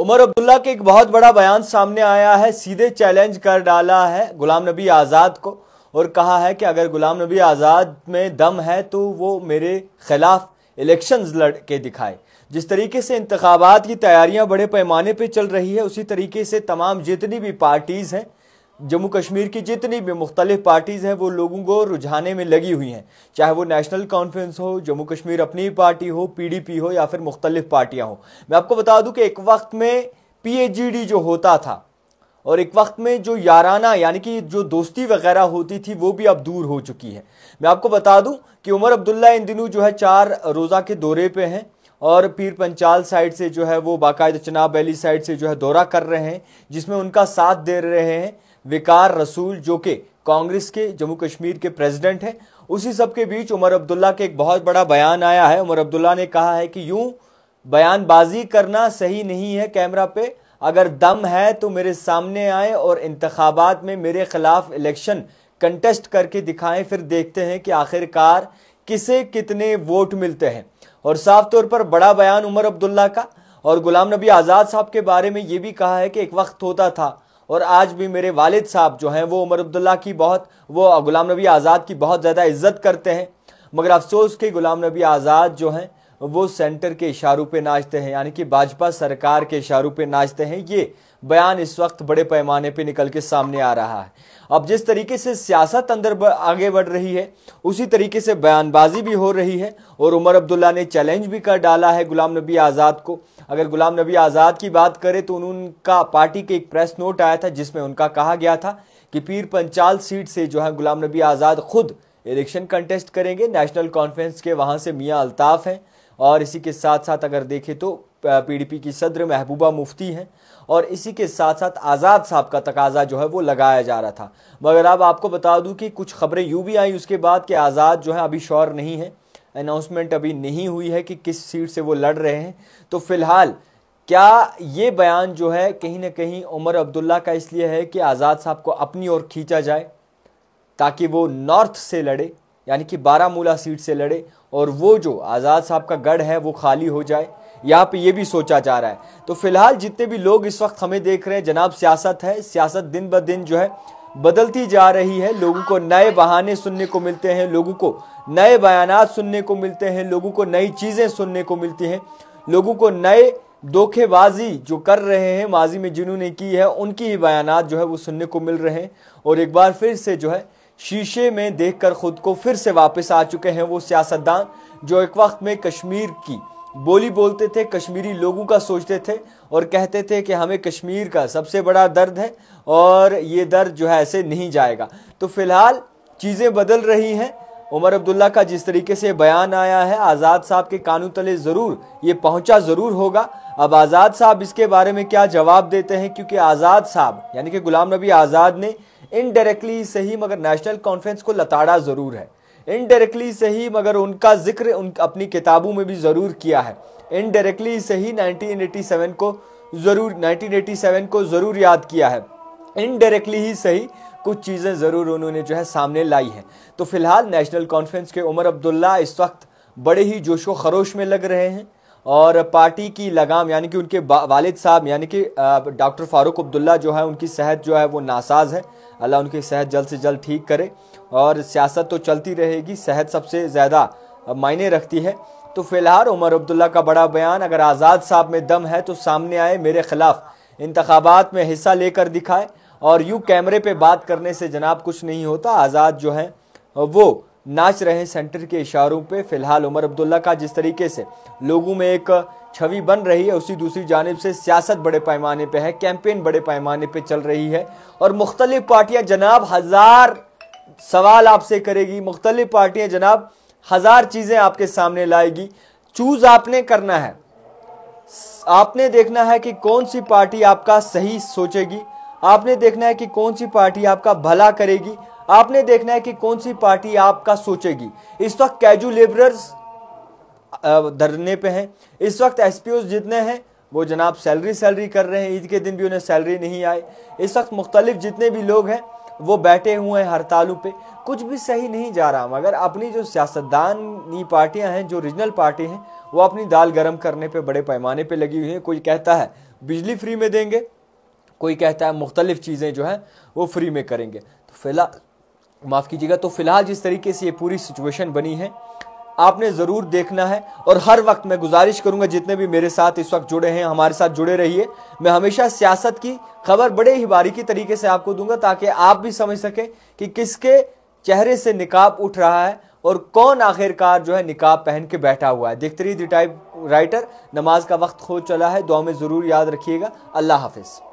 उमर अब्दुल्ला के एक बहुत बड़ा बयान सामने आया है सीधे चैलेंज कर डाला है गुलाम नबी आज़ाद को और कहा है कि अगर गुलाम नबी आज़ाद में दम है तो वो मेरे खिलाफ इलेक्शंस लड़ के दिखाए जिस तरीके से इंतबात की तैयारियां बड़े पैमाने पे चल रही है उसी तरीके से तमाम जितनी भी पार्टीज़ हैं जम्मू कश्मीर की जितनी भी मुख्तलिफ पार्टीज़ हैं वो लोगों को रुझाने में लगी हुई हैं चाहे वो नेशनल कॉन्फ्रेंस हो जम्मू कश्मीर अपनी पार्टी हो पीडीपी हो या फिर मुख्तलिफ पार्टियां हो मैं आपको बता दूं कि एक वक्त में डी जो होता था और एक वक्त में जो याराना यानी कि जो दोस्ती वगैरह होती थी वो भी अब दूर हो चुकी है मैं आपको बता दूँ कि उमर अब्दुल्ला इन दिनों जो है चार रोज़ा के दौरे पर हैं और पीर पंचाल साइड से जो है वो बाकायदा चनाब वैली साइड से जो है दौरा कर रहे हैं जिसमें उनका साथ दे रहे हैं विकार रसूल जो कि कांग्रेस के जम्मू कश्मीर के प्रेसिडेंट हैं उसी सब के बीच उमर अब्दुल्ला के एक बहुत बड़ा बयान आया है उमर अब्दुल्ला ने कहा है कि यूं बयानबाजी करना सही नहीं है कैमरा पे अगर दम है तो मेरे सामने आए और इंतबात में मेरे खिलाफ इलेक्शन कंटेस्ट करके दिखाएं फिर देखते हैं कि आखिरकार किसे कितने वोट मिलते हैं और साफ तौर पर बड़ा बयान उमर अब्दुल्ला का और गुलाम नबी आज़ाद साहब के बारे में ये भी कहा है कि एक वक्त होता था और आज भी मेरे वालिद साहब जो हैं वो उमर अब्दुल्ला की बहुत वो गुलाम नबी आज़ाद की बहुत ज़्यादा इज्जत करते हैं मगर अफसोस के गुलाम नबी आज़ाद जो हैं वो सेंटर के इशारों पे नाचते हैं यानी कि भाजपा सरकार के इशारों पे नाचते हैं ये बयान इस वक्त बड़े पैमाने पे निकल के सामने आ रहा है अब जिस तरीके से सियासत अंदर आगे बढ़ रही है उसी तरीके से बयानबाजी भी हो रही है और उमर अब्दुल्ला ने चैलेंज भी कर डाला है गुलाम नबी आज़ाद को अगर गुलाम नबी आज़ाद की बात करें तो उनका पार्टी के एक प्रेस नोट आया था जिसमें उनका कहा गया था कि पीर पंचाल सीट से जो है गुलाम नबी आज़ाद खुद इलेक्शन कंटेस्ट करेंगे नेशनल कॉन्फ्रेंस के वहाँ से मियाँ अल्ताफ़ हैं और इसी के साथ साथ अगर देखें तो पीडीपी की सदर महबूबा मुफ्ती हैं और इसी के साथ साथ आज़ाद साहब का तकाजा जो है वो लगाया जा रहा था मगर अब आपको बता दूं कि कुछ खबरें यूँ भी आई उसके बाद कि आज़ाद जो है अभी शोर नहीं है अनाउंसमेंट अभी नहीं हुई है कि किस सीट से वो लड़ रहे हैं तो फिलहाल क्या ये बयान जो है कहीं ना कहीं उमर अब्दुल्ला का इसलिए है कि आज़ाद साहब को अपनी ओर खींचा जाए ताकि वो नॉर्थ से लड़े यानी कि बारामूला सीट से लड़े और वो जो आज़ाद साहब का गढ़ है वो खाली हो जाए यहाँ पे ये भी सोचा जा रहा है तो फिलहाल जितने भी लोग इस वक्त हमें देख रहे हैं जनाब सियासत है सियासत दिन ब दिन जो है बदलती जा रही है लोगों को नए बहाने सुनने को मिलते हैं लोगों को नए बयान सुनने को मिलते हैं लोगों को नई चीज़ें सुनने को मिलती हैं लोगों को नए धोखेबाजी जो कर रहे हैं माजी में जिन्होंने की है उनकी ही बयान जो है वो सुनने को मिल रहे हैं और एक बार फिर से जो है शीशे में देखकर खुद को फिर से वापस आ चुके हैं वो सियासतदान जो एक वक्त में कश्मीर की बोली बोलते थे कश्मीरी लोगों का सोचते थे और कहते थे कि हमें कश्मीर का सबसे बड़ा दर्द है और ये दर्द जो है ऐसे नहीं जाएगा तो फिलहाल चीज़ें बदल रही हैं उमर अब्दुल्ला का जिस तरीके से बयान आया है आज़ाद साहब के कानून तले ज़रूर ये पहुंचा ज़रूर होगा अब आज़ाद साहब इसके बारे में क्या जवाब देते हैं क्योंकि आज़ाद साहब यानी कि गुलाम नबी आज़ाद ने इनडायरेक्टली सही मगर नेशनल कॉन्फ्रेंस को लताड़ा ज़रूर है इनडायरेक्टली सही मगर उनका जिक्र उन अपनी किताबों में भी ज़रूर किया है इनडायरेक्टली सही 1987 को ज़रूर 1987 को ज़रूर याद किया है इनडायरेक्टली ही सही कुछ चीज़ें ज़रूर उन्होंने जो है सामने लाई हैं तो फिलहाल नेशनल कॉन्फ्रेंस के उमर अब्दुल्ला इस वक्त बड़े ही जोशो खरोश में लग रहे हैं और पार्टी की लगाम यानी कि उनके वालिद साहब यानी कि डॉक्टर फारूक अब्दुल्ला जो है उनकी सेहत जो है वो नासाज है अल्लाह उनकी सेहत जल्द से जल्द ठीक करे और सियासत तो चलती रहेगी सेहत सबसे ज़्यादा मायने रखती है तो फ़िलहाल उमर अब्दुल्ला का बड़ा बयान अगर आज़ाद साहब में दम है तो सामने आए मेरे ख़िलाफ़ इंतबात में हिस्सा लेकर दिखाए और यूँ कैमरे पर बात करने से जनाब कुछ नहीं होता आज़ाद जो है वो नाच रहे हैं सेंटर के इशारों पे फिलहाल उमर अब्दुल्ला का जिस तरीके से लोगों में एक छवि बन रही है उसी दूसरी जानब से सियासत बड़े पैमाने पे है कैंपेन बड़े पैमाने पे चल रही है और मुख्तलिफ पार्टियां जनाब हज़ार सवाल आपसे करेगी मुख्तलिफ पार्टियां जनाब हज़ार चीज़ें आपके सामने लाएगी चूज़ आपने करना है आपने देखना है कि कौन सी पार्टी आपका सही सोचेगी आपने देखना है कि कौन सी पार्टी आपका भला करेगी आपने देखना है कि कौन सी पार्टी आपका सोचेगी इस वक्त कैजू लेबरर्स धरने पे हैं इस वक्त एस जितने हैं वो जनाब सैलरी सैलरी कर रहे हैं ईद के दिन भी उन्हें सैलरी नहीं आई इस वक्त मुख्तलिफ जितने भी लोग हैं वो बैठे हुए हैं हड़तालों पे कुछ भी सही नहीं जा रहा मगर अपनी जो सियासतदानी पार्टियां हैं जो रीजनल पार्टी हैं वो अपनी दाल गर्म करने पे बड़े पैमाने पे लगी हुई हैं कोई कहता है बिजली फ्री में देंगे कोई कहता है मुख्तलिफ चीज़ें जो हैं वो फ्री में करेंगे तो फिलहाल माफ़ कीजिएगा तो फिलहाल जिस तरीके से ये पूरी सिचुएशन बनी है आपने ज़रूर देखना है और हर वक्त मैं गुजारिश करूंगा जितने भी मेरे साथ इस वक्त जुड़े हैं हमारे साथ जुड़े रहिए मैं हमेशा सियासत की खबर बड़े ही बारीकी तरीके से आपको दूंगा ताकि आप भी समझ सकें कि किसके चेहरे से निकाब उठ रहा है और कौन आखिरकार जो है निकाब पहन के बैठा हुआ है देखते रहिए द टाइप राइटर नमाज का वक्त हो चला है दुआ में ज़रूर याद रखिएगा अल्लाह हाफिज़